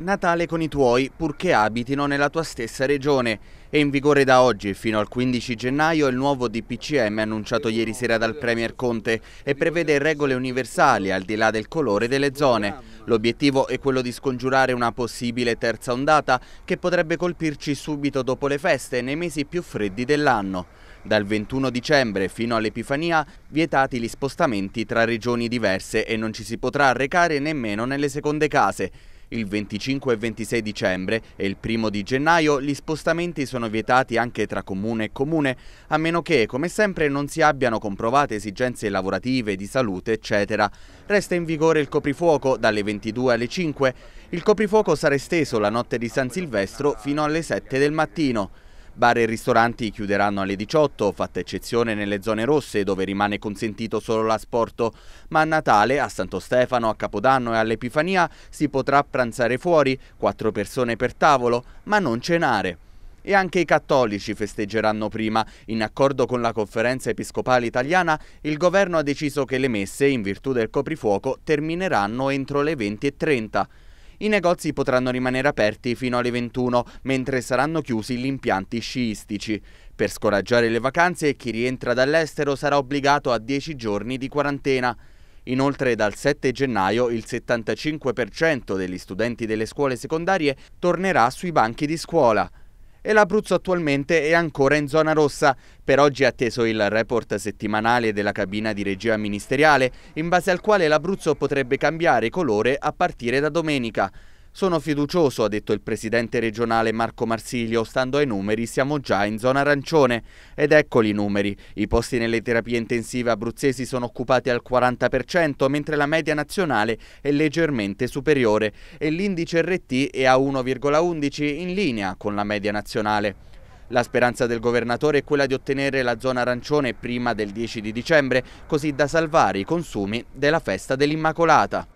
Natale con i tuoi, purché abitino nella tua stessa regione. È in vigore da oggi fino al 15 gennaio il nuovo DPCM annunciato ieri sera dal Premier Conte e prevede regole universali al di là del colore delle zone. L'obiettivo è quello di scongiurare una possibile terza ondata che potrebbe colpirci subito dopo le feste nei mesi più freddi dell'anno. Dal 21 dicembre fino all'Epifania vietati gli spostamenti tra regioni diverse e non ci si potrà recare nemmeno nelle seconde case. Il 25 e 26 dicembre e il 1 di gennaio gli spostamenti sono vietati anche tra comune e comune, a meno che, come sempre, non si abbiano comprovate esigenze lavorative, di salute, eccetera. Resta in vigore il coprifuoco dalle 22 alle 5. Il coprifuoco sarà esteso la notte di San Silvestro fino alle 7 del mattino. Bar e ristoranti chiuderanno alle 18, fatta eccezione nelle zone rosse dove rimane consentito solo l'asporto, ma a Natale, a Santo Stefano, a Capodanno e all'Epifania si potrà pranzare fuori, quattro persone per tavolo, ma non cenare. E anche i cattolici festeggeranno prima. In accordo con la conferenza episcopale italiana, il governo ha deciso che le messe, in virtù del coprifuoco, termineranno entro le 20.30. I negozi potranno rimanere aperti fino alle 21, mentre saranno chiusi gli impianti sciistici. Per scoraggiare le vacanze, chi rientra dall'estero sarà obbligato a 10 giorni di quarantena. Inoltre dal 7 gennaio il 75% degli studenti delle scuole secondarie tornerà sui banchi di scuola e l'Abruzzo attualmente è ancora in zona rossa. Per oggi è atteso il report settimanale della cabina di regia ministeriale, in base al quale l'Abruzzo potrebbe cambiare colore a partire da domenica. Sono fiducioso, ha detto il presidente regionale Marco Marsilio, stando ai numeri siamo già in zona arancione. Ed eccoli i numeri, i posti nelle terapie intensive abruzzesi sono occupati al 40%, mentre la media nazionale è leggermente superiore e l'indice RT è a 1,11 in linea con la media nazionale. La speranza del governatore è quella di ottenere la zona arancione prima del 10 di dicembre, così da salvare i consumi della festa dell'Immacolata.